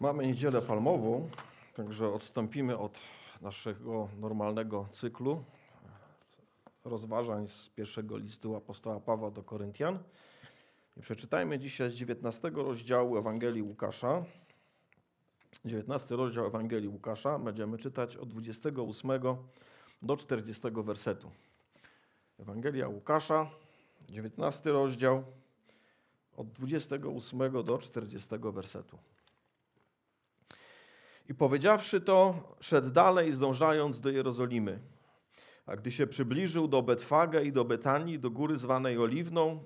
Mamy niedzielę palmową, także odstąpimy od naszego normalnego cyklu rozważań z pierwszego listu apostoła Pawła do Koryntian. I przeczytajmy dzisiaj z 19 rozdziału Ewangelii Łukasza. 19 rozdział Ewangelii Łukasza będziemy czytać od 28 do 40 wersetu. Ewangelia Łukasza, 19 rozdział od 28 do 40 wersetu. I powiedziawszy to, szedł dalej, zdążając do Jerozolimy. A gdy się przybliżył do Betwage i do Betanii, do góry zwanej Oliwną,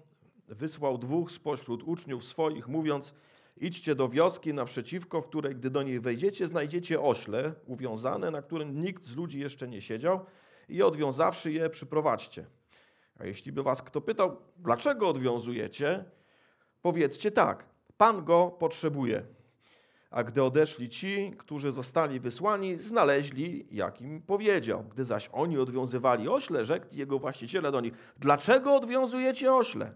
wysłał dwóch spośród uczniów swoich, mówiąc: Idźcie do wioski naprzeciwko, w której, gdy do niej wejdziecie, znajdziecie ośle uwiązane, na którym nikt z ludzi jeszcze nie siedział, i odwiązawszy je, przyprowadźcie. A jeśli by was kto pytał, dlaczego odwiązujecie, powiedzcie tak: Pan go potrzebuje a gdy odeszli ci, którzy zostali wysłani, znaleźli, jak im powiedział. Gdy zaś oni odwiązywali ośle, rzekli jego właściciele do nich: Dlaczego odwiązujecie ośle?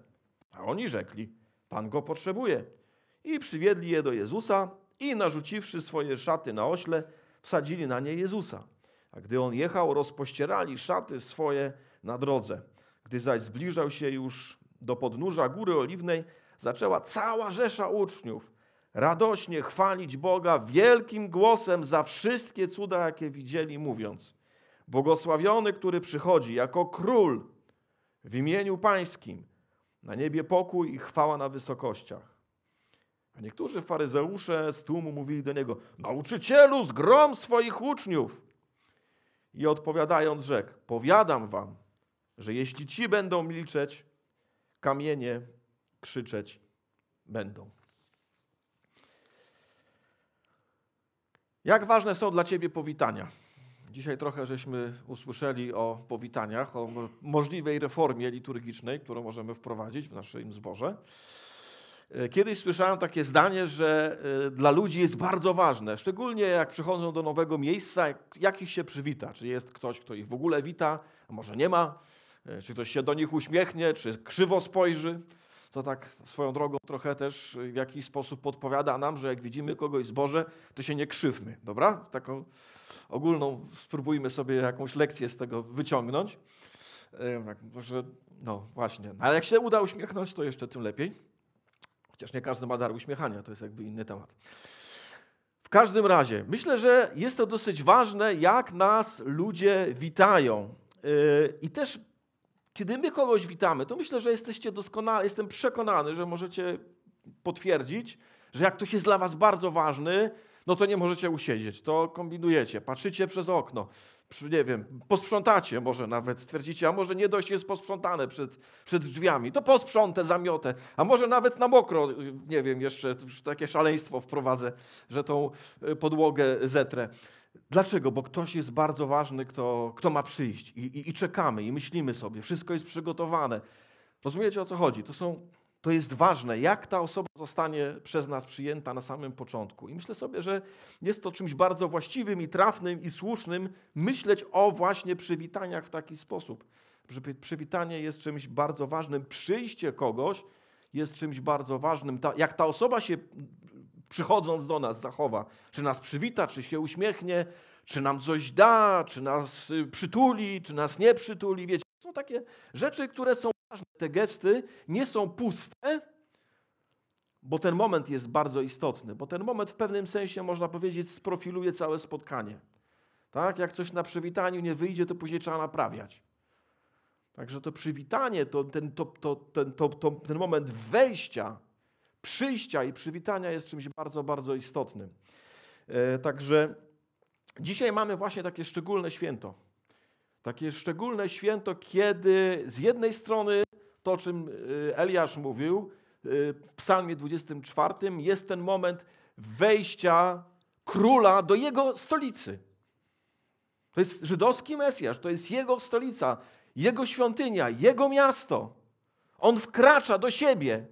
A oni rzekli: Pan go potrzebuje. I przywiedli je do Jezusa i narzuciwszy swoje szaty na ośle, wsadzili na nie Jezusa. A gdy on jechał, rozpościerali szaty swoje na drodze. Gdy zaś zbliżał się już do podnóża Góry Oliwnej, zaczęła cała rzesza uczniów radośnie chwalić Boga wielkim głosem za wszystkie cuda, jakie widzieli, mówiąc: Błogosławiony, który przychodzi jako król w imieniu Pańskim, na niebie pokój i chwała na wysokościach. A niektórzy faryzeusze z tłumu mówili do niego: Nauczycielu, zgrom swoich uczniów! I odpowiadając, rzekł: Powiadam wam, że jeśli ci będą milczeć, kamienie krzyczeć będą. Jak ważne są dla Ciebie powitania? Dzisiaj trochę żeśmy usłyszeli o powitaniach, o możliwej reformie liturgicznej, którą możemy wprowadzić w naszym zborze. E, kiedyś słyszałem takie zdanie, że e, dla ludzi jest bardzo ważne, szczególnie jak przychodzą do nowego miejsca, jak ich się przywita. Czy jest ktoś, kto ich w ogóle wita, a może nie ma, e, czy ktoś się do nich uśmiechnie, czy krzywo spojrzy co tak swoją drogą trochę też w jakiś sposób podpowiada nam, że jak widzimy kogoś z Boże, to się nie krzywmy, dobra? Taką ogólną spróbujmy sobie jakąś lekcję z tego wyciągnąć. Tak, może, no właśnie. No, ale jak się uda uśmiechnąć, to jeszcze tym lepiej. Chociaż nie każdy ma dar uśmiechania, to jest jakby inny temat. W każdym razie, myślę, że jest to dosyć ważne, jak nas ludzie witają. Yy, I też kiedy my kogoś witamy, to myślę, że jesteście doskonale, jestem przekonany, że możecie potwierdzić, że jak ktoś jest dla was bardzo ważny, no to nie możecie usiedzieć, to kombinujecie, patrzycie przez okno, nie wiem, posprzątacie może nawet, stwierdzicie, a może nie dość jest posprzątane przed, przed drzwiami, to posprzątę, zamiotę, a może nawet na mokro, nie wiem, jeszcze takie szaleństwo wprowadzę, że tą e, podłogę zetrę. Dlaczego? Bo ktoś jest bardzo ważny, kto, kto ma przyjść I, i, i czekamy i myślimy sobie, wszystko jest przygotowane. Rozumiecie o co chodzi? To, są, to jest ważne, jak ta osoba zostanie przez nas przyjęta na samym początku. I myślę sobie, że jest to czymś bardzo właściwym i trafnym i słusznym myśleć o właśnie przywitaniach w taki sposób. że Przywitanie jest czymś bardzo ważnym, przyjście kogoś jest czymś bardzo ważnym. Ta, jak ta osoba się przychodząc do nas zachowa. Czy nas przywita, czy się uśmiechnie, czy nam coś da, czy nas y, przytuli, czy nas nie przytuli. Wiecie, są takie rzeczy, które są ważne. Te gesty nie są puste, bo ten moment jest bardzo istotny, bo ten moment w pewnym sensie, można powiedzieć, sprofiluje całe spotkanie. Tak? Jak coś na przywitaniu nie wyjdzie, to później trzeba naprawiać. Także to przywitanie, to, ten, to, to, ten, to, ten moment wejścia przyjścia i przywitania jest czymś bardzo, bardzo istotnym. E, także dzisiaj mamy właśnie takie szczególne święto. Takie szczególne święto, kiedy z jednej strony to, o czym e, Eliasz mówił e, w Psalmie 24, jest ten moment wejścia króla do jego stolicy. To jest żydowski Mesjasz, to jest jego stolica, jego świątynia, jego miasto. On wkracza do siebie.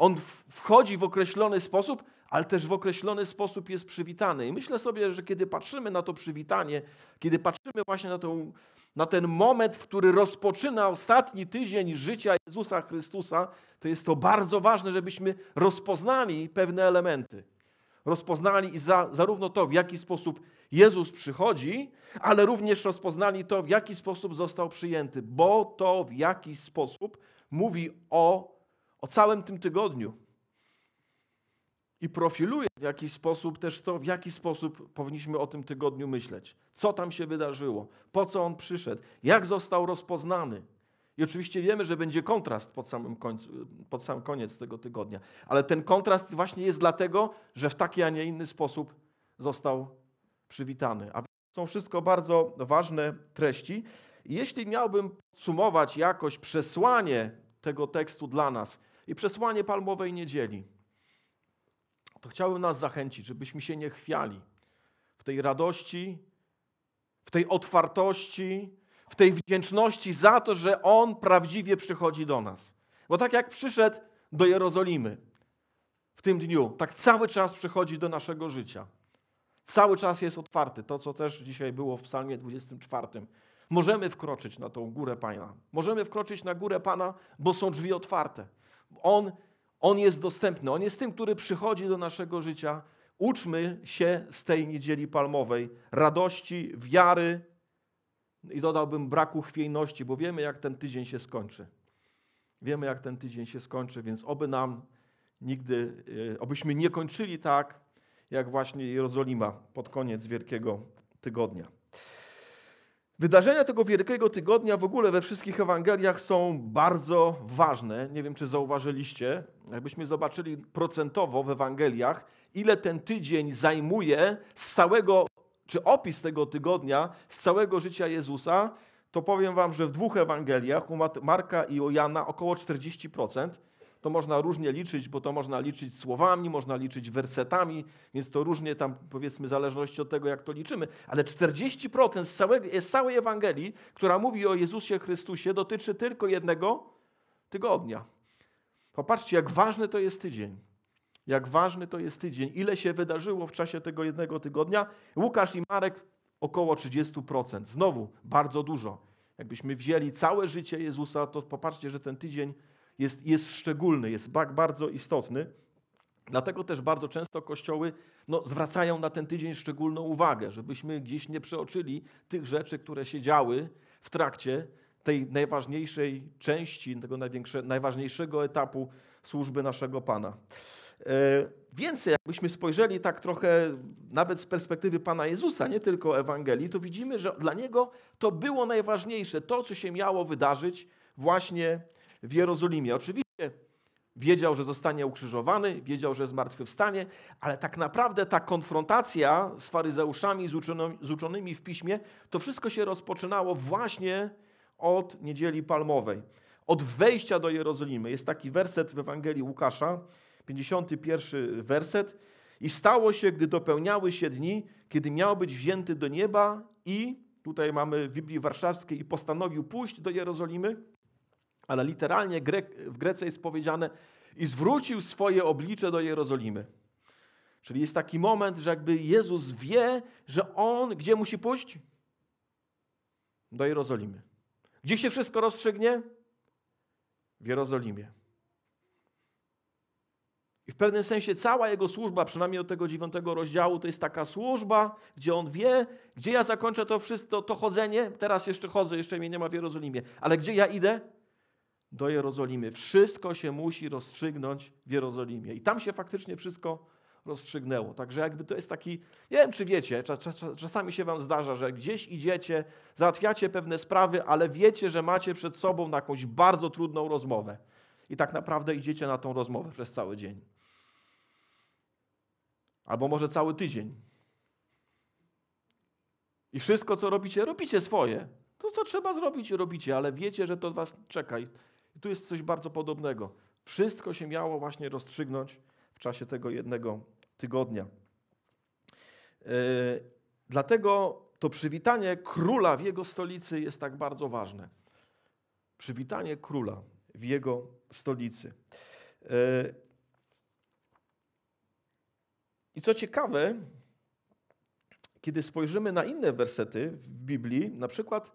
On wchodzi w określony sposób, ale też w określony sposób jest przywitany. I myślę sobie, że kiedy patrzymy na to przywitanie, kiedy patrzymy właśnie na, tą, na ten moment, w który rozpoczyna ostatni tydzień życia Jezusa Chrystusa, to jest to bardzo ważne, żebyśmy rozpoznali pewne elementy. Rozpoznali za, zarówno to, w jaki sposób Jezus przychodzi, ale również rozpoznali to, w jaki sposób został przyjęty, bo to w jaki sposób mówi o o całym tym tygodniu. I profiluje w jakiś sposób też to, w jaki sposób powinniśmy o tym tygodniu myśleć. Co tam się wydarzyło, po co on przyszedł, jak został rozpoznany. I oczywiście wiemy, że będzie kontrast pod, samym końcu, pod sam koniec tego tygodnia, ale ten kontrast właśnie jest dlatego, że w taki, a nie inny sposób został przywitany. A są wszystko bardzo ważne treści. Jeśli miałbym sumować jakoś przesłanie tego tekstu dla nas, i przesłanie palmowej niedzieli, to chciałbym nas zachęcić, żebyśmy się nie chwiali w tej radości, w tej otwartości, w tej wdzięczności za to, że On prawdziwie przychodzi do nas. Bo tak jak przyszedł do Jerozolimy w tym dniu, tak cały czas przychodzi do naszego życia. Cały czas jest otwarty. To, co też dzisiaj było w Psalmie 24. Możemy wkroczyć na tą górę Pana. Możemy wkroczyć na górę Pana, bo są drzwi otwarte. On, on jest dostępny, On jest tym, który przychodzi do naszego życia. Uczmy się z tej niedzieli palmowej radości, wiary i dodałbym braku chwiejności, bo wiemy, jak ten tydzień się skończy. Wiemy, jak ten tydzień się skończy, więc oby nam nigdy, e, obyśmy nie kończyli tak, jak właśnie Jerozolima pod koniec Wielkiego Tygodnia. Wydarzenia tego Wielkiego Tygodnia w ogóle we wszystkich Ewangeliach są bardzo ważne. Nie wiem, czy zauważyliście. Jakbyśmy zobaczyli procentowo w Ewangeliach, ile ten tydzień zajmuje z całego, czy opis tego tygodnia z całego życia Jezusa, to powiem Wam, że w dwóch Ewangeliach, u Marka i u Jana, około 40%, to można różnie liczyć, bo to można liczyć słowami, można liczyć wersetami, więc to różnie tam powiedzmy w zależności od tego, jak to liczymy. Ale 40% z, całego, z całej Ewangelii, która mówi o Jezusie Chrystusie, dotyczy tylko jednego tygodnia. Popatrzcie, jak ważny to jest tydzień. Jak ważny to jest tydzień, ile się wydarzyło w czasie tego jednego tygodnia. Łukasz i Marek około 30%. Znowu bardzo dużo. Jakbyśmy wzięli całe życie Jezusa, to popatrzcie, że ten tydzień jest, jest szczególny, jest bardzo istotny. Dlatego też bardzo często kościoły no, zwracają na ten tydzień szczególną uwagę, żebyśmy gdzieś nie przeoczyli tych rzeczy, które się działy w trakcie tej najważniejszej części, tego najważniejszego etapu służby naszego Pana. E, Więcej, jakbyśmy spojrzeli tak trochę nawet z perspektywy Pana Jezusa, nie tylko Ewangelii, to widzimy, że dla Niego to było najważniejsze, to, co się miało wydarzyć właśnie w Jerozolimie. Oczywiście wiedział, że zostanie ukrzyżowany, wiedział, że zmartwychwstanie, ale tak naprawdę ta konfrontacja z faryzeuszami, z, uczonymi, z uczonymi w piśmie, to wszystko się rozpoczynało właśnie od niedzieli palmowej, od wejścia do Jerozolimy. Jest taki werset w Ewangelii Łukasza, 51 werset. I stało się, gdy dopełniały się dni, kiedy miał być wzięty do nieba i, tutaj mamy w Biblii Warszawskiej, i postanowił pójść do Jerozolimy, ale literalnie w Grece jest powiedziane i zwrócił swoje oblicze do Jerozolimy. Czyli jest taki moment, że jakby Jezus wie, że On gdzie musi pójść? Do Jerozolimy. Gdzie się wszystko rozstrzygnie? W Jerozolimie. I w pewnym sensie cała jego służba, przynajmniej od tego dziewiątego rozdziału, to jest taka służba, gdzie on wie, gdzie ja zakończę to wszystko, to chodzenie. Teraz jeszcze chodzę, jeszcze mnie nie ma w Jerozolimie. Ale gdzie ja idę? do Jerozolimy. Wszystko się musi rozstrzygnąć w Jerozolimie. I tam się faktycznie wszystko rozstrzygnęło. Także jakby to jest taki, nie wiem czy wiecie, czasami się wam zdarza, że gdzieś idziecie, załatwiacie pewne sprawy, ale wiecie, że macie przed sobą na jakąś bardzo trudną rozmowę. I tak naprawdę idziecie na tą rozmowę przez cały dzień. Albo może cały tydzień. I wszystko, co robicie, robicie swoje. To, co trzeba zrobić, robicie, ale wiecie, że to was czeka tu jest coś bardzo podobnego. Wszystko się miało właśnie rozstrzygnąć w czasie tego jednego tygodnia. E, dlatego to przywitanie króla w jego stolicy jest tak bardzo ważne. Przywitanie króla w jego stolicy. E, I co ciekawe, kiedy spojrzymy na inne wersety w Biblii, na przykład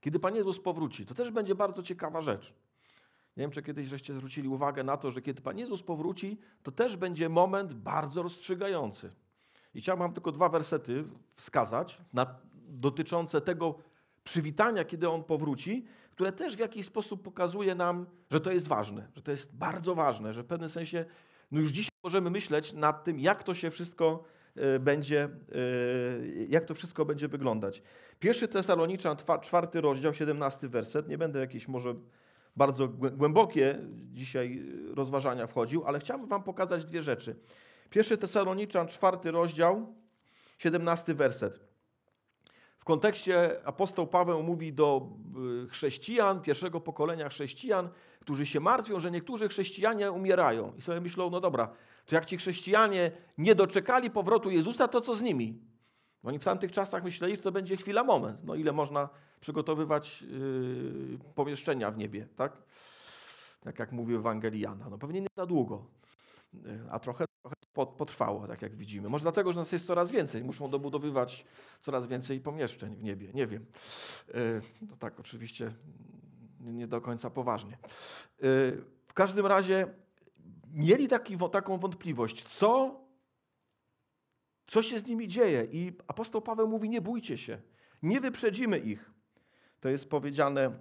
kiedy Pan Jezus powróci, to też będzie bardzo ciekawa rzecz. Nie wiem, czy kiedyś żeście zwrócili uwagę na to, że kiedy Pan Jezus powróci, to też będzie moment bardzo rozstrzygający. I chciałbym tylko dwa wersety wskazać na, dotyczące tego przywitania, kiedy On powróci, które też w jakiś sposób pokazuje nam, że to jest ważne, że to jest bardzo ważne, że w pewnym sensie no już dzisiaj możemy myśleć nad tym, jak to się wszystko e, będzie, e, jak to wszystko będzie wyglądać. Pierwszy Tesaloniczan, czwarty rozdział, 17 werset. Nie będę jakiś może bardzo głębokie dzisiaj y, rozważania wchodził, ale chciałbym Wam pokazać dwie rzeczy. Pierwszy Tesaloniczan, czwarty rozdział, siedemnasty werset. W kontekście apostoł Paweł mówi do y, chrześcijan, pierwszego pokolenia chrześcijan, którzy się martwią, że niektórzy chrześcijanie umierają. I sobie myślą, no dobra, to jak ci chrześcijanie nie doczekali powrotu Jezusa, to co z nimi? No oni w tamtych czasach myśleli, że to będzie chwila, moment. No ile można przygotowywać yy, pomieszczenia w niebie, tak? Tak jak mówi Jana, No pewnie nie za długo, yy, a trochę, trochę potrwało, tak jak widzimy. Może dlatego, że nas jest coraz więcej. Muszą dobudowywać coraz więcej pomieszczeń w niebie. Nie wiem. Yy, tak oczywiście nie do końca poważnie. Yy, w każdym razie mieli taki, taką wątpliwość, co co się z nimi dzieje? I apostoł Paweł mówi: Nie bójcie się, nie wyprzedzimy ich. To jest powiedziane y,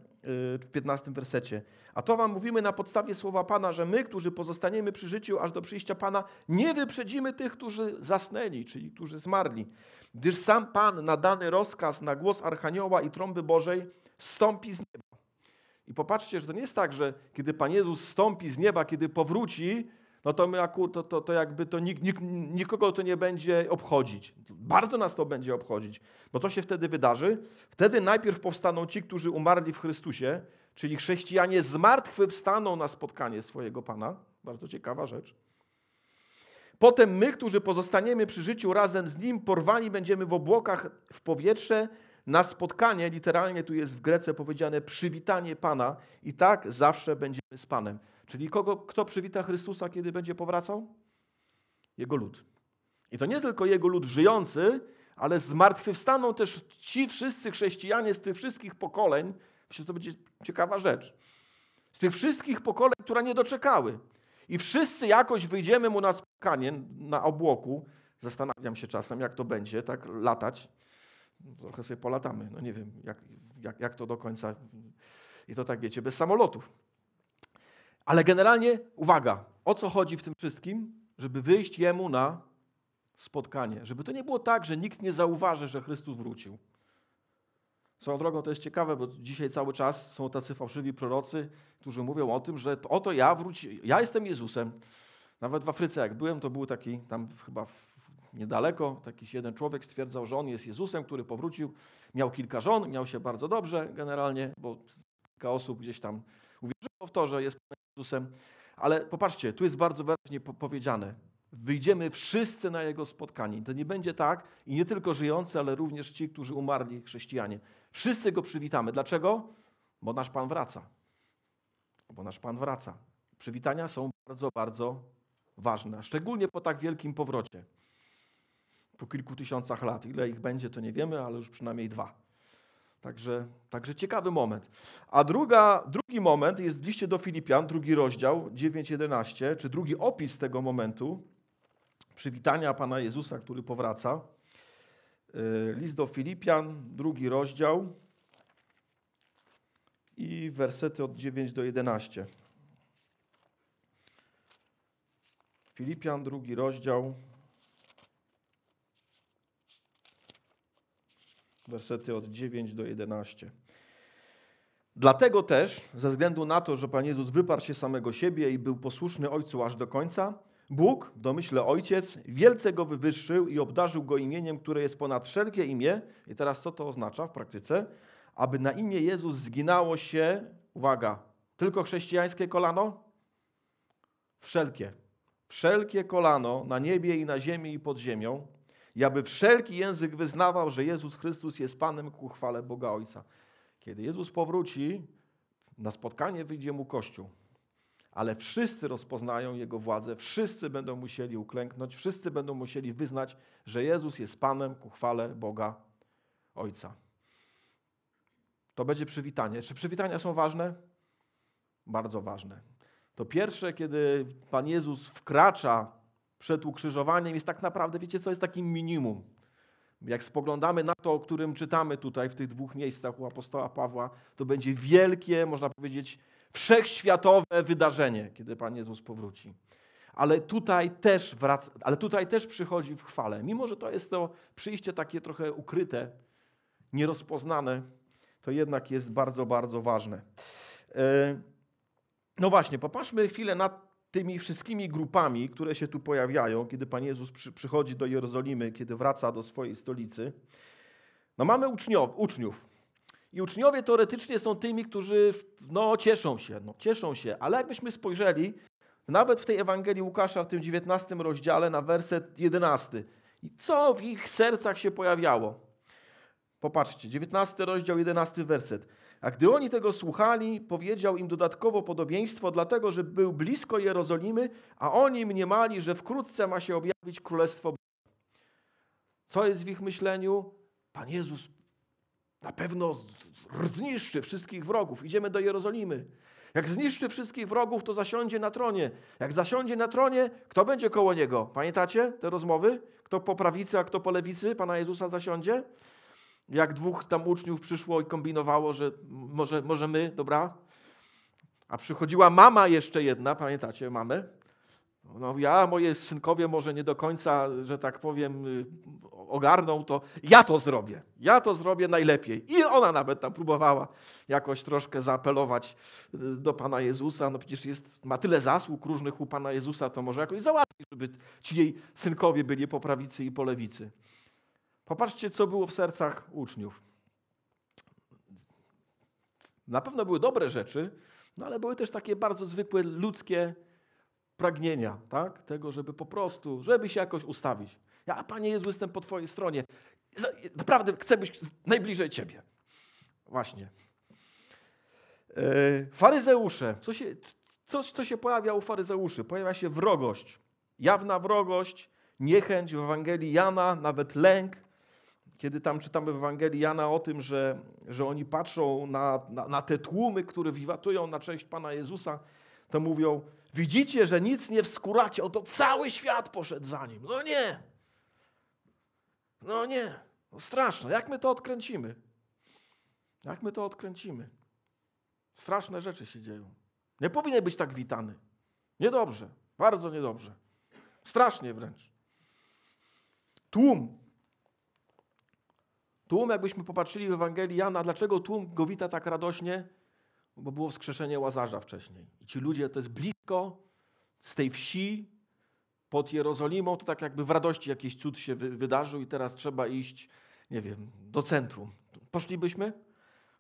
w 15 wersecie. A to wam mówimy na podstawie słowa Pana, że my, którzy pozostaniemy przy życiu aż do przyjścia Pana, nie wyprzedzimy tych, którzy zasnęli, czyli którzy zmarli. Gdyż sam Pan na dany rozkaz, na głos Archanioła i trąby Bożej stąpi z nieba. I popatrzcie, że to nie jest tak, że kiedy Pan Jezus stąpi z nieba, kiedy powróci, no to, my, to, to, to jakby to nik, nik, nikogo to nie będzie obchodzić. Bardzo nas to będzie obchodzić, bo co się wtedy wydarzy? Wtedy najpierw powstaną ci, którzy umarli w Chrystusie, czyli chrześcijanie zmartwychwstaną na spotkanie swojego Pana. Bardzo ciekawa rzecz. Potem my, którzy pozostaniemy przy życiu razem z Nim, porwani będziemy w obłokach w powietrze na spotkanie, literalnie tu jest w Grece powiedziane przywitanie Pana i tak zawsze będziemy z Panem. Czyli kogo, kto przywita Chrystusa, kiedy będzie powracał? Jego lud. I to nie tylko jego lud żyjący, ale zmartwychwstaną też ci wszyscy chrześcijanie z tych wszystkich pokoleń. Myślę, to będzie ciekawa rzecz. Z tych wszystkich pokoleń, które nie doczekały. I wszyscy jakoś wyjdziemy mu na spotkanie na obłoku. Zastanawiam się czasem, jak to będzie, tak latać. Trochę sobie polatamy. No nie wiem, jak, jak, jak to do końca. I to tak wiecie, bez samolotów. Ale generalnie, uwaga, o co chodzi w tym wszystkim? Żeby wyjść Jemu na spotkanie. Żeby to nie było tak, że nikt nie zauważy, że Chrystus wrócił. Swoją drogą to jest ciekawe, bo dzisiaj cały czas są tacy fałszywi prorocy, którzy mówią o tym, że oto ja wróci, ja jestem Jezusem. Nawet w Afryce, jak byłem, to był taki, tam chyba niedaleko, taki jeden człowiek stwierdzał, że on jest Jezusem, który powrócił. Miał kilka żon, miał się bardzo dobrze generalnie, bo kilka osób gdzieś tam powtórzę, jest Panem Jezusem, ale popatrzcie, tu jest bardzo wyraźnie powiedziane. Wyjdziemy wszyscy na Jego spotkanie. To nie będzie tak i nie tylko żyjący, ale również ci, którzy umarli, chrześcijanie. Wszyscy Go przywitamy. Dlaczego? Bo nasz Pan wraca. Bo nasz Pan wraca. Przywitania są bardzo, bardzo ważne. Szczególnie po tak wielkim powrocie. Po kilku tysiącach lat. Ile ich będzie, to nie wiemy, ale już przynajmniej dwa. Także, także ciekawy moment. A druga, drugi moment jest w liście do Filipian, drugi rozdział, 9.11, czy drugi opis tego momentu przywitania Pana Jezusa, który powraca. Y, list do Filipian, drugi rozdział i wersety od 9 do 11. Filipian, drugi rozdział, wersety od 9 do 11. Dlatego też, ze względu na to, że Pan Jezus wyparł się samego siebie i był posłuszny Ojcu aż do końca, Bóg, domyślę Ojciec, wielce go wywyższył i obdarzył go imieniem, które jest ponad wszelkie imię. I teraz co to oznacza w praktyce? Aby na imię Jezus zginało się, uwaga, tylko chrześcijańskie kolano? Wszelkie. Wszelkie kolano na niebie i na ziemi i pod ziemią i aby wszelki język wyznawał, że Jezus Chrystus jest Panem ku chwale Boga Ojca. Kiedy Jezus powróci, na spotkanie wyjdzie mu Kościół, ale wszyscy rozpoznają Jego władzę, wszyscy będą musieli uklęknąć, wszyscy będą musieli wyznać, że Jezus jest Panem ku chwale Boga Ojca. To będzie przywitanie. Czy przywitania są ważne? Bardzo ważne. To pierwsze, kiedy Pan Jezus wkracza przed ukrzyżowaniem jest tak naprawdę, wiecie co, jest takim minimum. Jak spoglądamy na to, o którym czytamy tutaj w tych dwóch miejscach u apostoła Pawła, to będzie wielkie, można powiedzieć, wszechświatowe wydarzenie, kiedy Pan Jezus powróci. Ale tutaj też wraca, ale tutaj też przychodzi w chwale. Mimo, że to jest to przyjście takie trochę ukryte, nierozpoznane, to jednak jest bardzo, bardzo ważne. E, no właśnie, popatrzmy chwilę na tymi wszystkimi grupami, które się tu pojawiają, kiedy Pan Jezus przy, przychodzi do Jerozolimy, kiedy wraca do swojej stolicy, no mamy uczniow, uczniów. I uczniowie teoretycznie są tymi, którzy no, cieszą się, no, cieszą się, ale jakbyśmy spojrzeli, nawet w tej Ewangelii Łukasza, w tym 19 rozdziale, na werset 11, i co w ich sercach się pojawiało? Popatrzcie, 19 rozdział, 11 werset. A gdy oni tego słuchali, powiedział im dodatkowo podobieństwo, dlatego że był blisko Jerozolimy, a oni mniemali, że wkrótce ma się objawić Królestwo Boże. Co jest w ich myśleniu? Pan Jezus na pewno zniszczy wszystkich wrogów. Idziemy do Jerozolimy. Jak zniszczy wszystkich wrogów, to zasiądzie na tronie. Jak zasiądzie na tronie, kto będzie koło niego? Pamiętacie te rozmowy? Kto po prawicy, a kto po lewicy Pana Jezusa zasiądzie? jak dwóch tam uczniów przyszło i kombinowało, że może, może my, dobra? A przychodziła mama jeszcze jedna, pamiętacie mamę? No ja, moje synkowie może nie do końca, że tak powiem, y, ogarną to. Ja to zrobię. Ja to zrobię najlepiej. I ona nawet tam próbowała jakoś troszkę zaapelować y, do Pana Jezusa. No przecież jest, ma tyle zasług różnych u Pana Jezusa, to może jakoś załatwi, żeby ci jej synkowie byli po prawicy i po lewicy. Popatrzcie, co było w sercach uczniów. Na pewno były dobre rzeczy, no ale były też takie bardzo zwykłe ludzkie pragnienia, tak? Tego, żeby po prostu, żeby się jakoś ustawić. Ja, Panie Jezu, jestem po Twojej stronie. Naprawdę chcę być najbliżej Ciebie. Właśnie. E, faryzeusze. Co się, coś, co się pojawia u faryzeuszy? Pojawia się wrogość. Jawna wrogość, niechęć w Ewangelii Jana, nawet lęk. Kiedy tam czytamy w Ewangelii Jana o tym, że, że oni patrzą na, na, na te tłumy, które wiwatują na cześć Pana Jezusa, to mówią, widzicie, że nic nie wskuracie, oto cały świat poszedł za nim. No nie! No nie! No straszne. Jak my to odkręcimy? Jak my to odkręcimy? Straszne rzeczy się dzieją. Nie powinien być tak witany. Niedobrze, bardzo niedobrze. Strasznie wręcz. Tłum Tłum, jakbyśmy popatrzyli w Ewangelii Jana, dlaczego tłum go wita tak radośnie? Bo było wskrzeszenie Łazarza wcześniej. I ci ludzie, to jest blisko, z tej wsi, pod Jerozolimą, to tak jakby w radości jakiś cud się wydarzył i teraz trzeba iść, nie wiem, do centrum. Poszlibyśmy?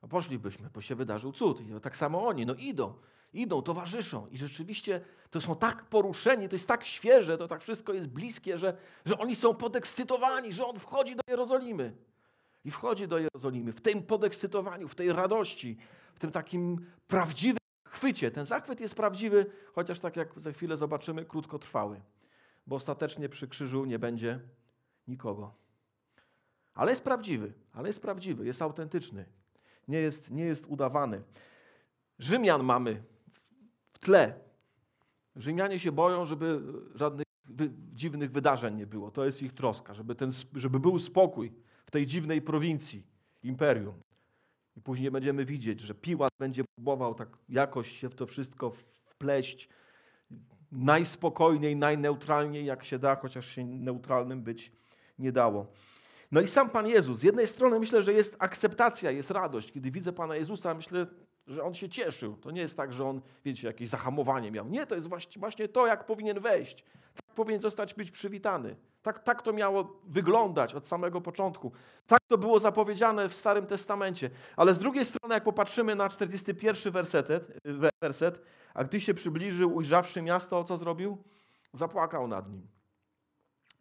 No poszlibyśmy, bo się wydarzył cud. I tak samo oni, no idą, idą, towarzyszą. I rzeczywiście to są tak poruszeni, to jest tak świeże, to tak wszystko jest bliskie, że, że oni są podekscytowani, że on wchodzi do Jerozolimy. I wchodzi do Jerozolimy w tym podekscytowaniu, w tej radości, w tym takim prawdziwym chwycie. Ten zachwyt jest prawdziwy, chociaż tak jak za chwilę zobaczymy, krótkotrwały, bo ostatecznie przy krzyżu nie będzie nikogo. Ale jest prawdziwy, ale jest prawdziwy, jest autentyczny, nie jest, nie jest udawany. Rzymian mamy w tle. Rzymianie się boją, żeby żadnych dziwnych wydarzeń nie było. To jest ich troska, żeby, ten, żeby był spokój tej dziwnej prowincji, imperium. I później będziemy widzieć, że Piłat będzie próbował tak jakoś się w to wszystko wpleść najspokojniej, najneutralniej jak się da, chociaż się neutralnym być nie dało. No i sam Pan Jezus, z jednej strony myślę, że jest akceptacja, jest radość. Kiedy widzę Pana Jezusa, myślę, że On się cieszył. To nie jest tak, że On, wiecie, jakieś zahamowanie miał. Nie, to jest właśnie to, jak powinien wejść. Tak powinien zostać być przywitany. Tak, tak to miało wyglądać od samego początku. Tak to było zapowiedziane w Starym Testamencie. Ale z drugiej strony, jak popatrzymy na 41 wersetet, werset, a gdy się przybliżył, ujrzawszy miasto, co zrobił? Zapłakał nad nim.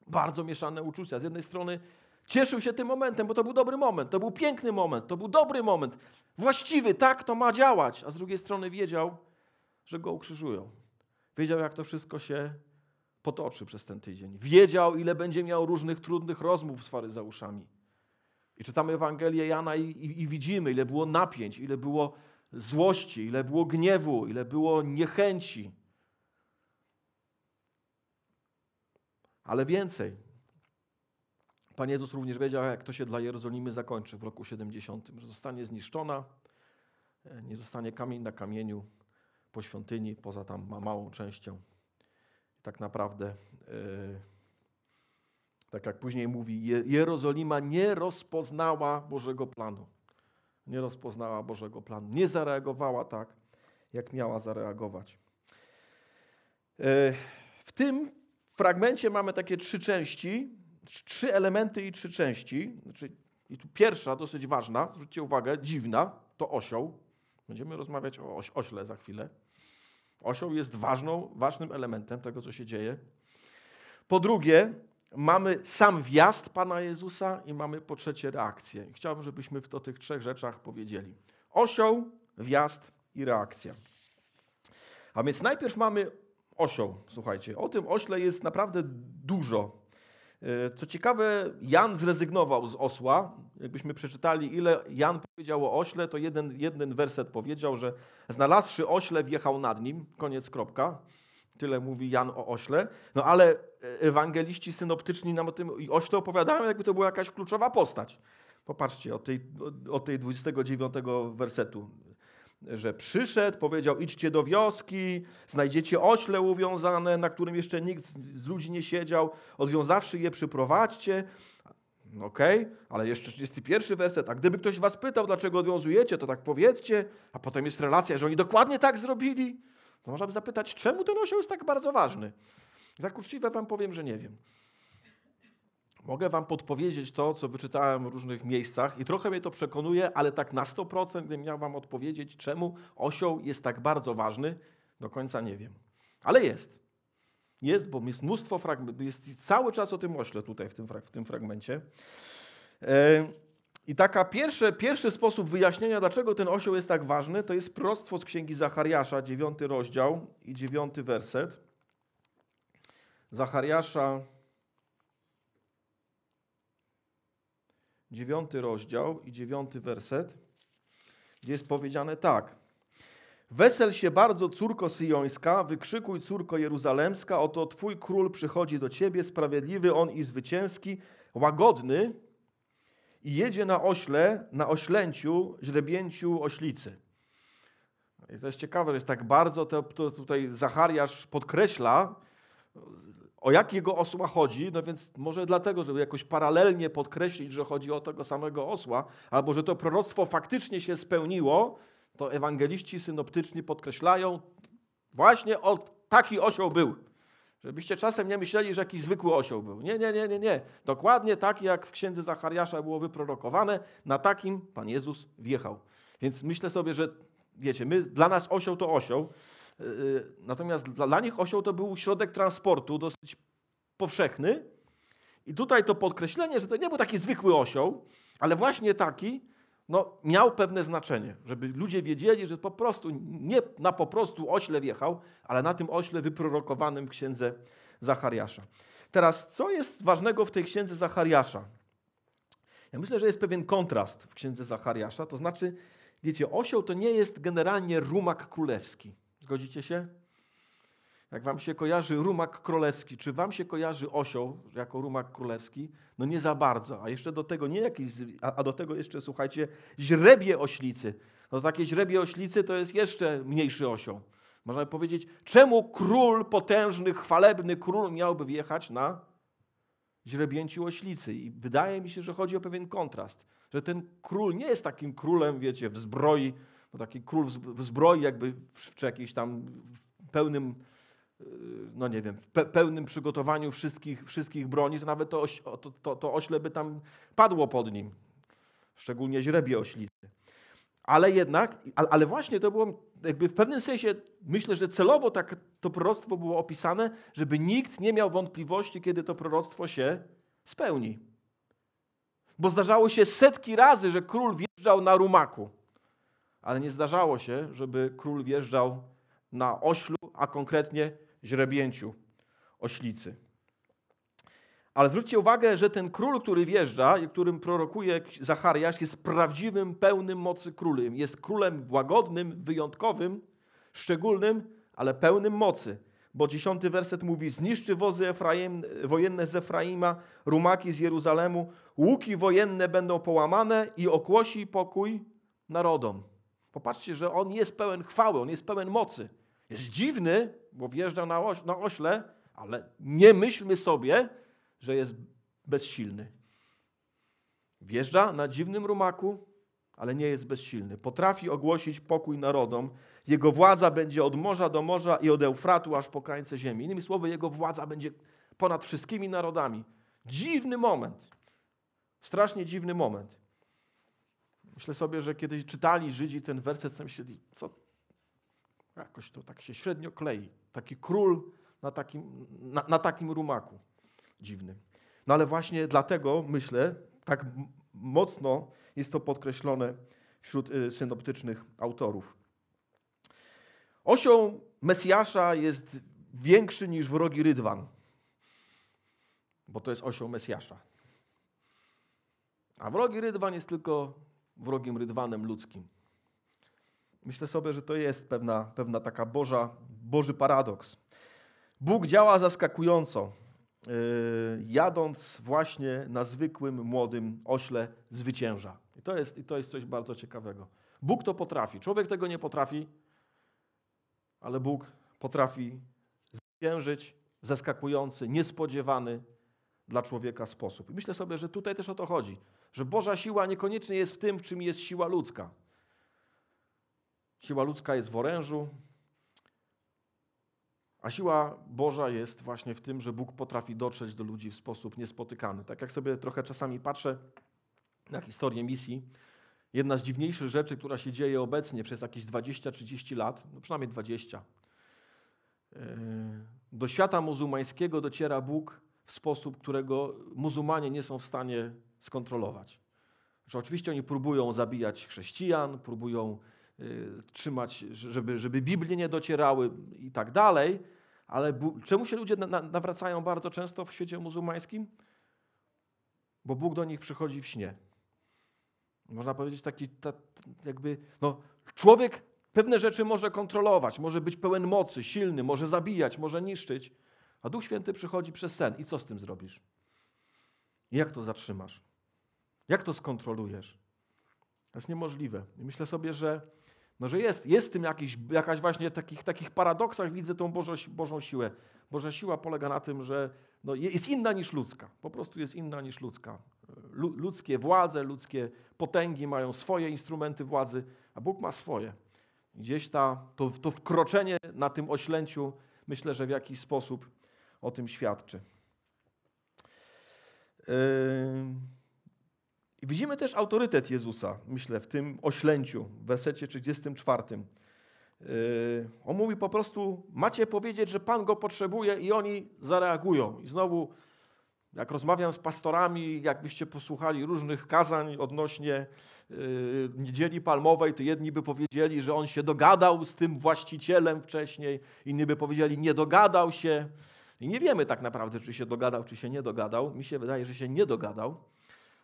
Bardzo mieszane uczucia. Z jednej strony cieszył się tym momentem, bo to był dobry moment, to był piękny moment, to był dobry moment, właściwy, tak to ma działać. A z drugiej strony wiedział, że go ukrzyżują. Wiedział, jak to wszystko się potoczy przez ten tydzień. Wiedział, ile będzie miał różnych trudnych rozmów z faryzeuszami. I czytamy Ewangelię Jana i, i, i widzimy, ile było napięć, ile było złości, ile było gniewu, ile było niechęci. Ale więcej. Pan Jezus również wiedział, jak to się dla Jerozolimy zakończy w roku 70, że zostanie zniszczona, e, nie zostanie kamień na kamieniu po świątyni, poza tam małą częścią tak naprawdę, e, tak jak później mówi, Jerozolima nie rozpoznała Bożego planu. Nie rozpoznała Bożego planu. Nie zareagowała tak, jak miała zareagować. E, w tym fragmencie mamy takie trzy części, trzy elementy i trzy części. Znaczy, I tu pierwsza, dosyć ważna, zwróćcie uwagę, dziwna, to osioł. Będziemy rozmawiać o oś ośle za chwilę. Osioł jest ważną, ważnym elementem tego, co się dzieje. Po drugie, mamy sam wjazd Pana Jezusa i mamy po trzecie reakcję. chciałbym, żebyśmy w o tych trzech rzeczach powiedzieli. Osioł, wjazd i reakcja. A więc najpierw mamy osioł. Słuchajcie, o tym ośle jest naprawdę dużo E, co ciekawe, Jan zrezygnował z osła. Jakbyśmy przeczytali, ile Jan powiedział o ośle, to jeden, jeden werset powiedział, że znalazłszy ośle, wjechał nad nim. Koniec, kropka. Tyle mówi Jan o ośle. No ale e, ewangeliści synoptyczni nam o tym ośle opowiadają, jakby to była jakaś kluczowa postać. Popatrzcie, od tej, od tej 29 wersetu że przyszedł, powiedział: idźcie do wioski, znajdziecie ośle uwiązane, na którym jeszcze nikt z ludzi nie siedział, odwiązawszy je, przyprowadźcie. Okej, okay, ale jeszcze 31 werset. A gdyby ktoś was pytał, dlaczego odwiązujecie, to tak powiedzcie. A potem jest relacja, że oni dokładnie tak zrobili. To no, można by zapytać, czemu ten osioł jest tak bardzo ważny? I tak uczciwie wam powiem, że nie wiem. Mogę Wam podpowiedzieć to, co wyczytałem w różnych miejscach i trochę mnie to przekonuje, ale tak na 100%, gdybym miał Wam odpowiedzieć, czemu osioł jest tak bardzo ważny, do końca nie wiem. Ale jest. Jest, bo jest mnóstwo fragmentów, jest cały czas o tym ośle tutaj w tym, w tym fragmencie. E, I taka pierwsze, pierwszy sposób wyjaśnienia, dlaczego ten osioł jest tak ważny, to jest prostwo z Księgi Zachariasza, 9 rozdział i 9 werset. Zachariasza dziewiąty rozdział i dziewiąty werset, gdzie jest powiedziane tak. Wesel się bardzo, córko syjońska, wykrzykuj, córko jeruzalemska, oto twój król przychodzi do ciebie, sprawiedliwy on i zwycięski, łagodny i jedzie na ośle, na oślęciu, źrebięciu oślicy. I to jest ciekawe, że jest tak bardzo, to, to tutaj Zachariasz podkreśla, o jakiego osła chodzi, no więc może dlatego, żeby jakoś paralelnie podkreślić, że chodzi o tego samego osła, albo że to proroctwo faktycznie się spełniło, to ewangeliści synoptyczni podkreślają, właśnie o taki osioł był. Żebyście czasem nie myśleli, że jakiś zwykły osioł był. Nie, nie, nie, nie, nie. Dokładnie tak, jak w księdze Zachariasza było wyprorokowane, na takim Pan Jezus wjechał. Więc myślę sobie, że wiecie, my, dla nas osioł to osioł, Y, y, natomiast dla nich osioł to był środek transportu dosyć powszechny. I tutaj to podkreślenie, że to nie był taki zwykły osioł, ale właśnie taki, no, miał pewne znaczenie, żeby ludzie wiedzieli, że po prostu nie na po prostu ośle wjechał, ale na tym ośle wyprorokowanym w księdze Zachariasza. Teraz, co jest ważnego w tej księdze Zachariasza? Ja myślę, że jest pewien kontrast w księdze Zachariasza, to znaczy, wiecie, osioł to nie jest generalnie rumak królewski. Zgodzicie się? Jak wam się kojarzy rumak królewski, czy wam się kojarzy osioł jako rumak królewski? No nie za bardzo. A jeszcze do tego nie jakiś, a do tego jeszcze słuchajcie, źrebie oślicy. No takie źrebie oślicy to jest jeszcze mniejszy osioł. Można by powiedzieć, czemu król potężny, chwalebny król miałby wjechać na źrebięciu oślicy? I wydaje mi się, że chodzi o pewien kontrast, że ten król nie jest takim królem, wiecie, w zbroi, no taki król w zbroi jakby, czy jakiś tam pełnym, y, no nie wiem, pełnym przygotowaniu wszystkich, wszystkich broni, to nawet to, to, to, to ośle by tam padło pod nim. Szczególnie źrebie oślicy. Ale jednak, ale właśnie to było jakby w pewnym sensie, myślę, że celowo tak to proroctwo było opisane, żeby nikt nie miał wątpliwości, kiedy to proroctwo się spełni. Bo zdarzało się setki razy, że król wjeżdżał na rumaku ale nie zdarzało się, żeby król wjeżdżał na oślu, a konkretnie źrebięciu oślicy. Ale zwróćcie uwagę, że ten król, który wjeżdża i którym prorokuje Zachariasz, jest prawdziwym, pełnym mocy królem. Jest królem łagodnym, wyjątkowym, szczególnym, ale pełnym mocy. Bo dziesiąty werset mówi: Zniszczy wozy Efraim, wojenne z Efraima, rumaki z Jeruzalemu, łuki wojenne będą połamane i okłosi pokój narodom. Popatrzcie, że on jest pełen chwały, on jest pełen mocy. Jest dziwny, bo wjeżdża na, oś, na ośle, ale nie myślmy sobie, że jest bezsilny. Wjeżdża na dziwnym rumaku, ale nie jest bezsilny. Potrafi ogłosić pokój narodom. Jego władza będzie od morza do morza i od Eufratu aż po krańce ziemi. Innymi słowy, jego władza będzie ponad wszystkimi narodami. Dziwny moment. Strasznie dziwny moment. Myślę sobie, że kiedyś czytali Żydzi ten werset, sobie myśleli, co? Jakoś to tak się średnio klei. Taki król na takim, na, na takim rumaku dziwny. No ale właśnie dlatego, myślę, tak mocno jest to podkreślone wśród y, synoptycznych autorów. Osią Mesjasza jest większy niż wrogi Rydwan, bo to jest osią Mesjasza. A wrogi Rydwan jest tylko wrogim rydwanem ludzkim. Myślę sobie, że to jest pewna, pewna taka Boża, Boży paradoks. Bóg działa zaskakująco, yy, jadąc właśnie na zwykłym, młodym ośle zwycięża. I to, jest, I to jest coś bardzo ciekawego. Bóg to potrafi. Człowiek tego nie potrafi, ale Bóg potrafi zwyciężyć w zaskakujący, niespodziewany dla człowieka sposób. I myślę sobie, że tutaj też o to chodzi. Że Boża siła niekoniecznie jest w tym, w czym jest siła ludzka. Siła ludzka jest w orężu, a siła Boża jest właśnie w tym, że Bóg potrafi dotrzeć do ludzi w sposób niespotykany. Tak jak sobie trochę czasami patrzę na historię misji, jedna z dziwniejszych rzeczy, która się dzieje obecnie przez jakieś 20-30 lat, no przynajmniej 20, e, do świata muzułmańskiego dociera Bóg w sposób, którego muzułmanie nie są w stanie skontrolować. Że oczywiście oni próbują zabijać chrześcijan, próbują y, trzymać, żeby, żeby Biblii nie docierały i tak dalej, ale bu- czemu się ludzie na- nawracają bardzo często w świecie muzułmańskim? Bo Bóg do nich przychodzi w śnie. Można powiedzieć taki, ta, jakby, no, człowiek pewne rzeczy może kontrolować, może być pełen mocy, silny, może zabijać, może niszczyć, a Duch Święty przychodzi przez sen. I co z tym zrobisz? Jak to zatrzymasz? Jak to skontrolujesz? To jest niemożliwe. I myślę sobie, że, no, że jest, jest w tym jakiś, jakaś właśnie takich, takich paradoksach widzę tą Bożą, Bożą siłę. Boża siła polega na tym, że no, jest inna niż ludzka. Po prostu jest inna niż ludzka. Lu, ludzkie władze, ludzkie potęgi mają swoje instrumenty władzy, a Bóg ma swoje. Gdzieś ta, to, to wkroczenie na tym oślęciu myślę, że w jakiś sposób o tym świadczy. Yy... I widzimy też autorytet Jezusa, myślę, w tym oślęciu, w wersecie 34. Y, on mówi po prostu, macie powiedzieć, że Pan go potrzebuje i oni zareagują. I znowu, jak rozmawiam z pastorami, jakbyście posłuchali różnych kazań odnośnie y, Niedzieli Palmowej, to jedni by powiedzieli, że on się dogadał z tym właścicielem wcześniej, inni by powiedzieli, nie dogadał się. I nie wiemy tak naprawdę, czy się dogadał, czy się nie dogadał. Mi się wydaje, że się nie dogadał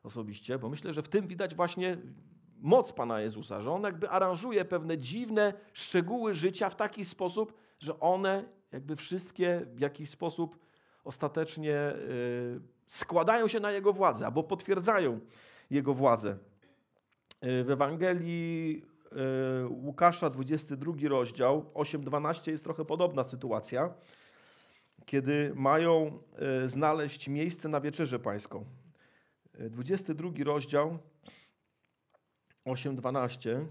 osobiście, bo myślę, że w tym widać właśnie moc Pana Jezusa, że On jakby aranżuje pewne dziwne szczegóły życia w taki sposób, że one jakby wszystkie w jakiś sposób ostatecznie y, składają się na Jego władzę albo potwierdzają Jego władzę. Y, w Ewangelii y, Łukasza, 22 rozdział, 8-12 jest trochę podobna sytuacja, kiedy mają znaleźć miejsce na wieczerzę pańską. 22 rozdział 8:12.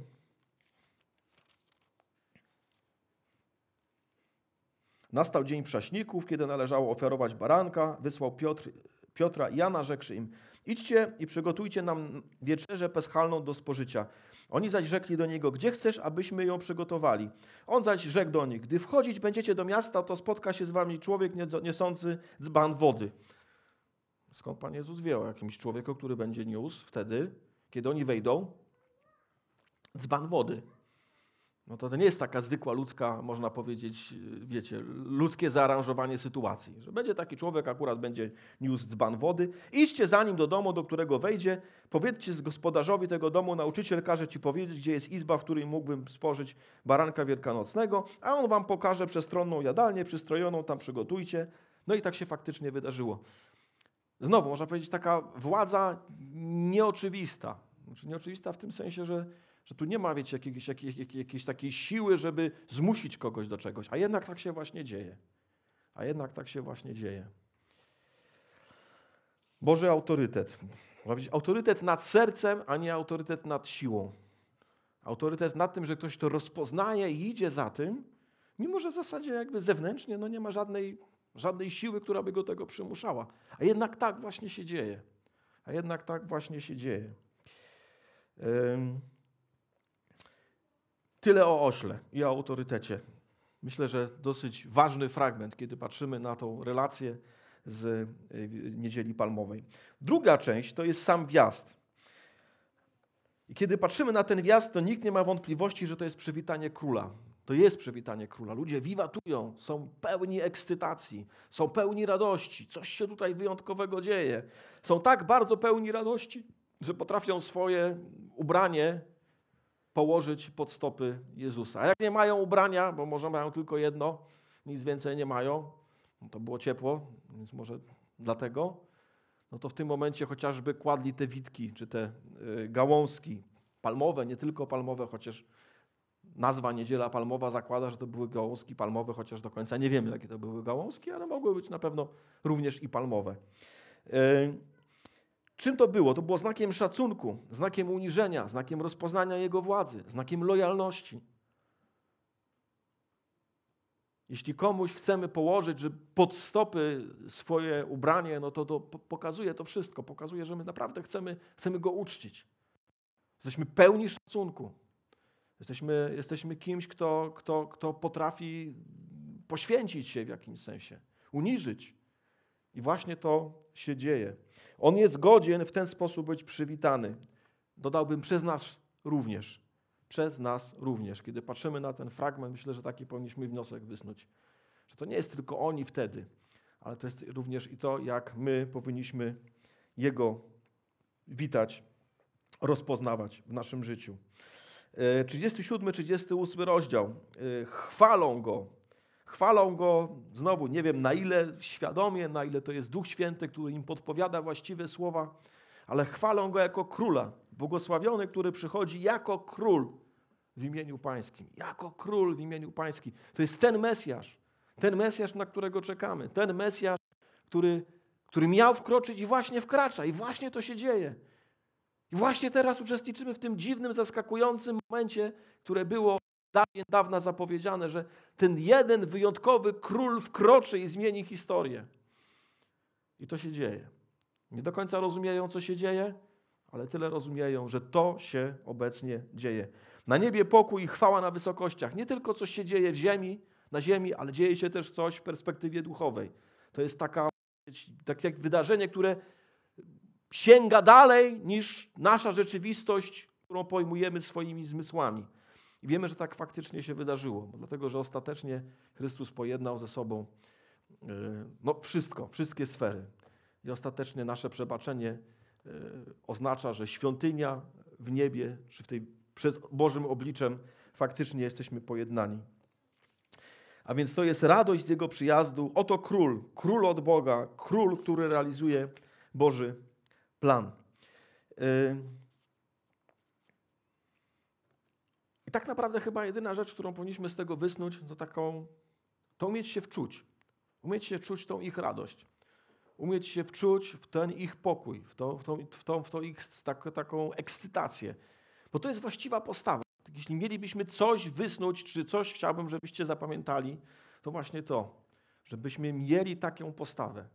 Nastał dzień prześników, kiedy należało ofiarować baranka. Wysłał Piotr, Piotra i Jana, rzekł im: Idźcie i przygotujcie nam wieczerzę peschalną do spożycia. Oni zaś rzekli do niego: Gdzie chcesz, abyśmy ją przygotowali? On zaś rzekł do nich: Gdy wchodzić będziecie do miasta, to spotka się z wami człowiek niesący dzban wody skąd Pan Jezus wie o jakimś człowieku, który będzie niósł wtedy, kiedy oni wejdą, dzban wody. No to to nie jest taka zwykła ludzka, można powiedzieć, wiecie, ludzkie zaaranżowanie sytuacji. Że będzie taki człowiek, akurat będzie niósł dzban wody. Idźcie za nim do domu, do którego wejdzie. Powiedzcie z gospodarzowi tego domu, nauczyciel każe ci powiedzieć, gdzie jest izba, w której mógłbym spożyć baranka wielkanocnego, a on wam pokaże przestronną jadalnię, przystrojoną, tam przygotujcie. No i tak się faktycznie wydarzyło. Znowu można powiedzieć taka władza nieoczywista. Znaczy nieoczywista w tym sensie, że, że tu nie ma wiecie, jakiejś, jakiej, jakiejś takiej siły, żeby zmusić kogoś do czegoś, a jednak tak się właśnie dzieje. A jednak tak się właśnie dzieje. Boży autorytet. Autorytet nad sercem, a nie autorytet nad siłą. Autorytet nad tym, że ktoś to rozpoznaje i idzie za tym, mimo że w zasadzie jakby zewnętrznie no nie ma żadnej Żadnej siły, która by go tego przymuszała. A jednak tak właśnie się dzieje. A jednak tak właśnie się dzieje. Tyle o ośle i o autorytecie. Myślę, że dosyć ważny fragment, kiedy patrzymy na tą relację z e, Niedzieli Palmowej. Druga część to jest sam wjazd. I kiedy patrzymy na ten wjazd, to nikt nie ma wątpliwości, że to jest przywitanie króla. To jest przywitanie króla. Ludzie wiwatują, są pełni ekscytacji, są pełni radości. Coś się tutaj wyjątkowego dzieje. Są tak bardzo pełni radości, że potrafią swoje ubranie położyć pod stopy Jezusa. A jak nie mają ubrania, bo może mają tylko jedno, nic więcej nie mają, no to było ciepło, więc może dlatego, no to w tym momencie chociażby kładli te witki czy te y, gałązki palmowe, nie tylko palmowe, chociaż nazwa Niedziela Palmowa zakłada, że to były gałązki palmowe, chociaż do końca nie wiemy, jakie to były gałązki, ale mogły być na pewno również i palmowe. E, czym to było? To było znakiem szacunku, znakiem uniżenia, znakiem rozpoznania jego władzy, znakiem lojalności. Jeśli komuś chcemy położyć że pod stopy swoje ubranie, no to, to pokazuje to wszystko. Pokazuje, że my naprawdę chcemy, chcemy go uczcić. Jesteśmy pełni szacunku. Jesteśmy, jesteśmy kimś, kto, kto, kto potrafi poświęcić się w jakimś sensie, uniżyć. I właśnie to się dzieje. On jest godzien w ten sposób być przywitany. Dodałbym przez nas również. Przez nas również. Kiedy patrzymy na ten fragment, myślę, że taki powinniśmy wniosek wysnuć. Że to nie jest tylko oni wtedy, ale to jest również i to, jak my powinniśmy Jego witać, rozpoznawać w naszym życiu. 37-38 e, rozdział. E, chwalą go. Chwalą go, znowu nie wiem na ile świadomie, na ile to jest Duch Święty, który im podpowiada właściwe słowa, ale chwalą go jako króla. Błogosławiony, który przychodzi jako król w imieniu Pańskim. Jako król w imieniu Pańskim. To jest ten Mesjasz. Ten Mesjasz, na którego czekamy. Ten Mesjasz, który, który miał wkroczyć i właśnie wkracza. I właśnie to się dzieje. Właśnie teraz uczestniczymy w tym dziwnym, zaskakującym momencie, które było dawien, dawna zapowiedziane, że ten jeden wyjątkowy król wkroczy i zmieni historię. I to się dzieje. Nie do końca rozumieją, co się dzieje, ale tyle rozumieją, że to się obecnie dzieje. Na niebie pokój i chwała na wysokościach. Nie tylko coś się dzieje w ziemi, na ziemi, ale dzieje się też coś w perspektywie duchowej. To jest taka, tak jak wydarzenie, które sięga dalej niż nasza rzeczywistość, którą pojmujemy swoimi zmysłami. I wiemy, że tak faktycznie się wydarzyło, dlatego że ostatecznie Chrystus pojednał ze sobą e, no, wszystko, wszystkie sfery. I ostatecznie nasze przebaczenie e, oznacza, że świątynia w niebie, czy w tej, przed Bożym obliczem, faktycznie jesteśmy pojednani. A więc to jest radość z Jego przyjazdu. Oto król, król od Boga, król, który realizuje Boży plan. Y, I tak naprawdę chyba jedyna rzecz, którą powinniśmy z tego wysnuć, to taką, to umieć się wczuć. Umieć się wczuć tą ich radość. Umieć się wczuć w ten ich pokój, w, tą, w, tą, w, tą, w tą ich tak, taką ekscytację. Bo to jest właściwa postawa. Jeśli mielibyśmy coś wysnuć, czy coś chciałbym, żebyście zapamiętali, to właśnie to, żebyśmy mieli taką postawę.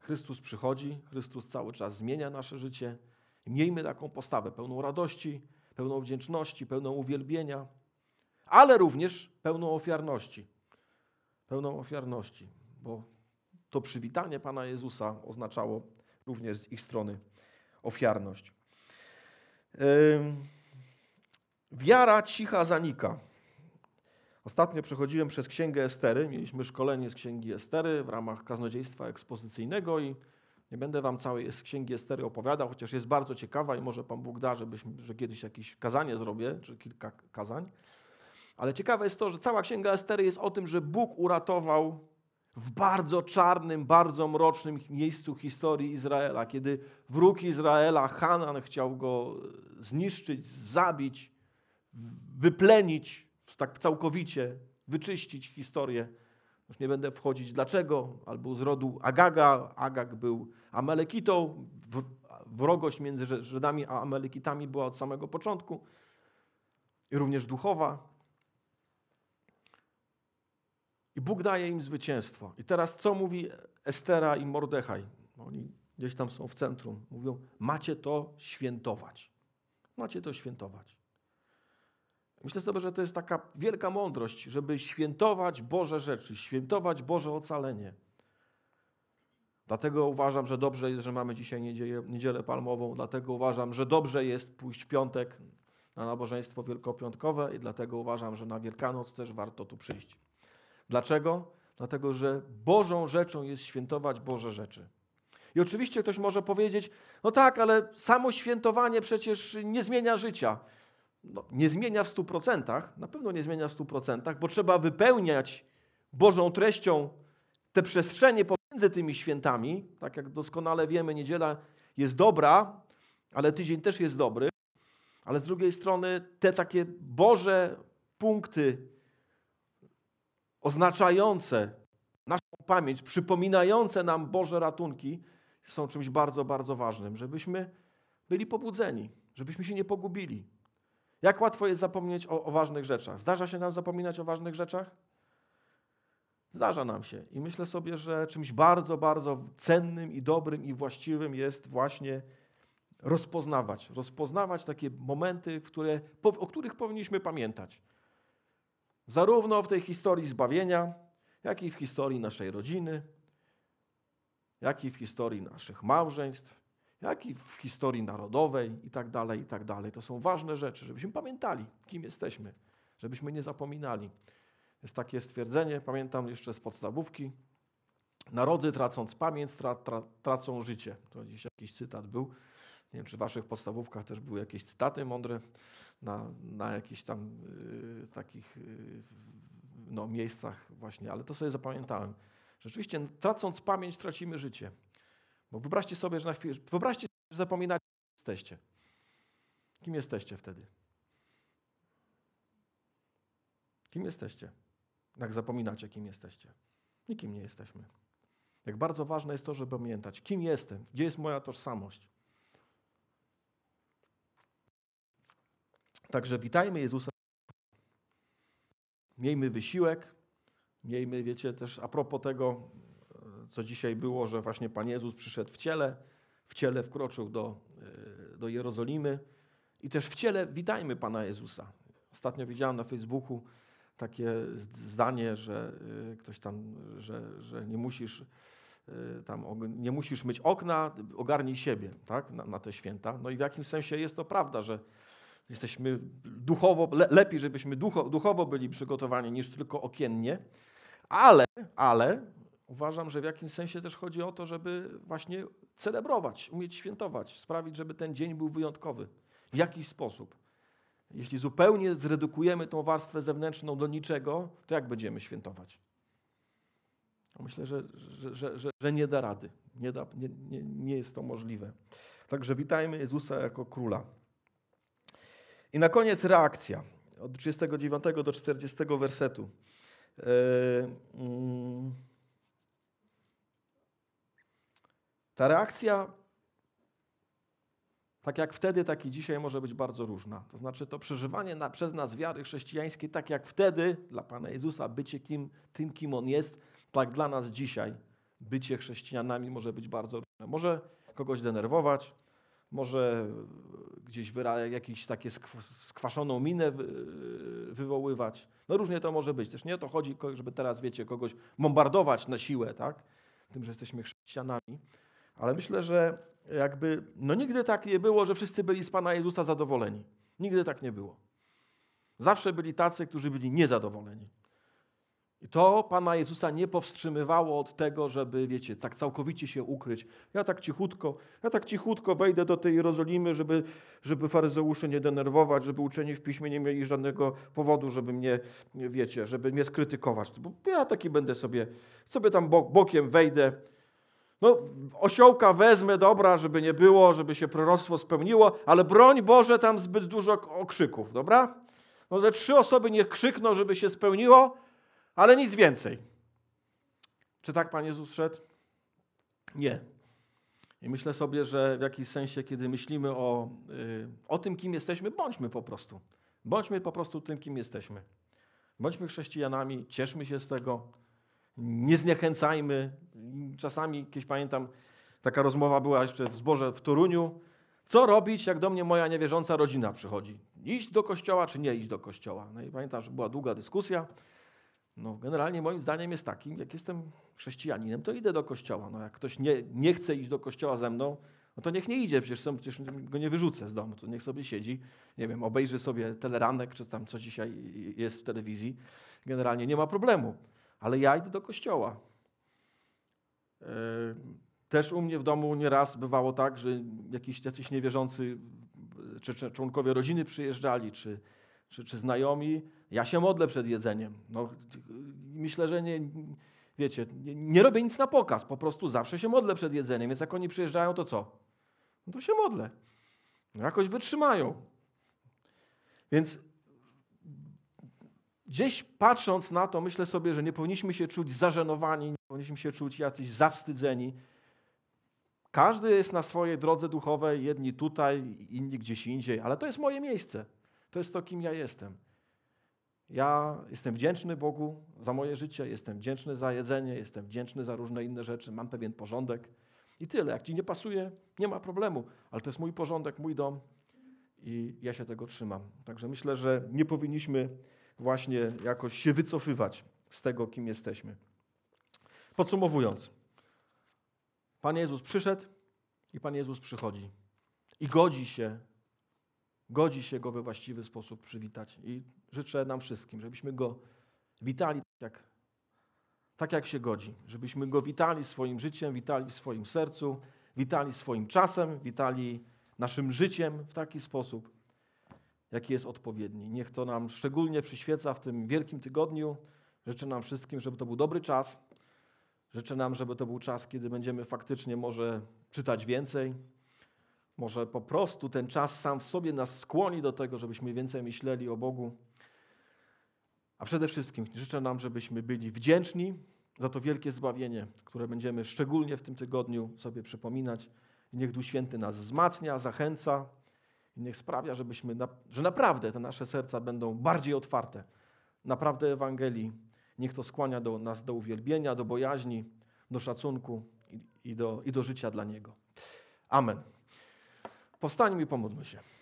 Chrystus przychodzi, Chrystus cały czas zmienia nasze życie. Miejmy taką postawę pełną radości, pełną wdzięczności, pełną uwielbienia, ale również pełną ofiarności. Pełną ofiarności, bo to przywitanie Pana Jezusa oznaczało również z ich strony ofiarność. Wiara cicha zanika. Ostatnio przechodziłem przez Księgę Estery. Mieliśmy szkolenie z Księgi Estery w ramach kaznodziejstwa ekspozycyjnego i nie będę wam całej z Księgi Estery opowiadał, chociaż jest bardzo ciekawa i może Pan Bóg da, żebyśmy, że kiedyś jakieś kazanie zrobię, czy kilka kazań. Ale ciekawe jest to, że cała Księga Estery jest o tym, że Bóg uratował w bardzo czarnym, bardzo mrocznym miejscu historii Izraela, kiedy wróg Izraela, Hanan, chciał go zniszczyć, zabić, wyplenić tak całkowicie wyczyścić historię. Już nie będę wchodzić dlaczego, albo z rodu Agaga. Agag był Amalekitą. Wrogość między Żydami a Amalekitami była od samego początku. I również duchowa. I Bóg daje im zwycięstwo. I teraz co mówi Estera i Mordechaj? Oni gdzieś tam są w centrum. Mówią, macie to świętować. Macie to świętować. Myślę sobie, że to jest taka wielka mądrość, żeby świętować Boże rzeczy, świętować Boże ocalenie. Dlatego uważam, że dobrze jest, że mamy dzisiaj niedzielę, niedzielę palmową, dlatego uważam, że dobrze jest pójść w piątek na nabożeństwo wielkopiątkowe i dlatego uważam, że na Wielkanoc też warto tu przyjść. Dlaczego? Dlatego, że Bożą rzeczą jest świętować Boże rzeczy. I oczywiście ktoś może powiedzieć, no tak, ale samo świętowanie przecież nie zmienia życia no, nie zmienia w 100%, na pewno nie zmienia w 100%, bo trzeba wypełniać Bożą treścią te przestrzenie pomiędzy tymi świętami. Tak jak doskonale wiemy, niedziela jest dobra, ale tydzień też jest dobry. Ale z drugiej strony te takie Boże punkty oznaczające naszą pamięć, przypominające nam Boże ratunki, są czymś bardzo, bardzo ważnym, żebyśmy byli pobudzeni, żebyśmy się nie pogubili, jak łatwo jest zapomnieć o, o ważnych rzeczach? Zdarza się nam zapominać o ważnych rzeczach? Zdarza nam się i myślę sobie, że czymś bardzo, bardzo cennym i dobrym i właściwym jest właśnie rozpoznawać. Rozpoznawać takie momenty, które, o których powinniśmy pamiętać. Zarówno w tej historii zbawienia, jak i w historii naszej rodziny, jak i w historii naszych małżeństw, jak i w historii narodowej i tak dalej, i tak dalej. To są ważne rzeczy, żebyśmy pamiętali, kim jesteśmy, żebyśmy nie zapominali. Jest takie stwierdzenie, pamiętam jeszcze z podstawówki, narody tracąc pamięć tra, tra, tracą życie. To dziś jakiś cytat był. Nie wiem, czy w waszych podstawówkach też były jakieś cytaty mądre na, na jakichś tam y, takich y, no, miejscach właśnie, ale to sobie zapamiętałem. Rzeczywiście tracąc pamięć tracimy życie. Bo wyobraźcie sobie, że na chwilę, wyobraźcie sobie, że zapominacie, kim jesteście. Kim jesteście wtedy? Kim jesteście? Jak zapominacie, kim jesteście? Nikim nie jesteśmy. Jak bardzo ważne jest to, żeby pamiętać, kim jestem, gdzie jest moja tożsamość. Także witajmy Jezusa. Miejmy wysiłek, miejmy, wiecie, też a propos tego, co dzisiaj było, że właśnie Pan Jezus przyszedł w ciele, w ciele wkroczył do, e, do Jerozolimy i też w ciele witajmy Pana Jezusa. Ostatnio widziałem na Facebooku takie zdanie, że e, ktoś tam, że, że nie musisz e, tam nie musisz myć okna, ogarnij siebie tak, na, na, te święta. No i w jakimś sensie jest to prawda, że jesteśmy duchowo, le, lepiej żebyśmy ducho, duchowo byli przygotowani niż tylko okiennie, ale, ale Uważam, że w jakimś sensie też chodzi o to, żeby właśnie celebrować, umieć świętować, sprawić, żeby ten dzień był wyjątkowy w jakiś sposób. Jeśli zupełnie zredukujemy tą warstwę zewnętrzną do niczego, to jak będziemy świętować? No myślę, że, że, że, że, nie da rady. Nie, da, nie, nie, nie jest to możliwe. Także witajmy Jezusa jako króla. I na koniec reakcja od 39 do 40 wersetu. Yy, yy. Ta reakcja, tak jak wtedy, tak i dzisiaj, może być bardzo różna. To znaczy, to przeżywanie na, przez nas wiary chrześcijańskiej, tak jak wtedy dla Pana Jezusa, bycie kim, tym, kim On jest, tak dla nas dzisiaj, bycie chrześcijanami może być bardzo różne. Może kogoś denerwować, może gdzieś jakieś takie skwaszoną minę wywoływać. No różnie to może być. Też nie o to chodzi, żeby teraz, wiecie, kogoś bombardować na siłę, tak? Tym, że jesteśmy chrześcijanami, ale myślę, że jakby, no nigdy tak nie było, że wszyscy byli z Pana Jezusa zadowoleni. Nigdy tak nie było. Zawsze byli tacy, którzy byli niezadowoleni. I to Pana Jezusa nie powstrzymywało od tego, żeby, wiecie, tak całkowicie się ukryć. Ja tak cichutko, ja tak cichutko wejdę do tej Jerozolimy, żeby, żeby faryzeuszy nie denerwować, żeby uczeni w piśmie nie mieli żadnego powodu, żeby mnie, wiecie, żeby mnie skrytykować. Bo ja taki będę sobie, sobie tam bokiem wejdę, no, osiołka wezmę, dobra, żeby nie było, żeby się proroctwo spełniło, ale broń Boże, tam zbyt dużo okrzyków, dobra? No, ze trzy osoby nie krzykną, żeby się spełniło, ale nic więcej. Czy tak Pan Jezus szedł? Nie. I myślę sobie, że w jakiś sensie, kiedy myślimy o, yy, o tym, kim jesteśmy, bądźmy po prostu. Bądźmy po prostu tym, kim jesteśmy. Bądźmy chrześcijanami, cieszmy się z tego, nie zniechęcajmy. Czasami, kiedyś pamiętam, taka rozmowa była jeszcze w zborze w Toruniu. Co robić, jak do mnie moja niewierząca rodzina przychodzi? Iść do kościoła, czy nie iść do kościoła? No i pamiętam, że była długa dyskusja. No, generalnie moim zdaniem jest takim, jak jestem chrześcijaninem, to idę do kościoła. No, jak ktoś nie, nie chce iść do kościoła ze mną, no to niech nie idzie, przecież, są, przecież go nie wyrzucę z domu, to niech sobie siedzi, nie wiem, obejrzy sobie teleranek, czy tam co dzisiaj jest w telewizji. Generalnie nie ma problemu ale ja idę do kościoła. E, też u mnie w domu nieraz bywało tak, że jakiś, jacyś niewierzący, czy, członkowie rodziny przyjeżdżali, czy, czy, czy znajomi. Ja się modlę przed jedzeniem. No, myślę, że nie, wiecie, nie, nie robię nic na pokaz, po prostu zawsze się modlę przed jedzeniem, więc jak oni przyjeżdżają, to co? No to się modlę. No jakoś wytrzymają. Więc gdzieś patrząc na to, myślę sobie, że nie powinniśmy się czuć zażenowani, nie powinniśmy się czuć jacyś zawstydzeni. Każdy jest na swojej drodze duchowej, jedni tutaj, inni gdzieś indziej, ale to jest moje miejsce. To jest to, kim ja jestem. Ja jestem wdzięczny Bogu za moje życie, jestem wdzięczny za jedzenie, jestem wdzięczny za różne inne rzeczy, mam pewien porządek i tyle. Jak ci nie pasuje, nie ma problemu, ale to jest mój porządek, mój dom i ja się tego trzymam. Także myślę, że nie powinniśmy właśnie jakoś się wycofywać z tego, kim jesteśmy. Podsumowując, Pan Jezus przyszedł i Pan Jezus przychodzi. I godzi się, godzi się Go we właściwy sposób przywitać. I życzę nam wszystkim, żebyśmy Go witali tak jak, tak, jak się godzi. Żebyśmy Go witali swoim życiem, witali swoim sercu, witali swoim czasem, witali naszym życiem w taki sposób, jaki jest odpowiedni. Niech to nam szczególnie przyświeca w tym wielkim tygodniu. Życzę nam wszystkim, żeby to był dobry czas. Życzę nam, żeby to był czas, kiedy będziemy faktycznie może czytać więcej. Może po prostu ten czas sam w sobie nas skłoni do tego, żebyśmy więcej myśleli o Bogu. A przede wszystkim życzę nam, żebyśmy byli wdzięczni za to wielkie zbawienie, które będziemy szczególnie w tym tygodniu sobie przypominać. niech Duch Święty nas wzmacnia, zachęca, i niech sprawia, żebyśmy, na, że naprawdę te nasze serca będą bardziej otwarte. Naprawdę Ewangelii. Niech to skłania do, nas do uwielbienia, do bojaźni, do szacunku i, i, do, i do życia dla Niego. Amen. Powstańmy i pomódlmy się.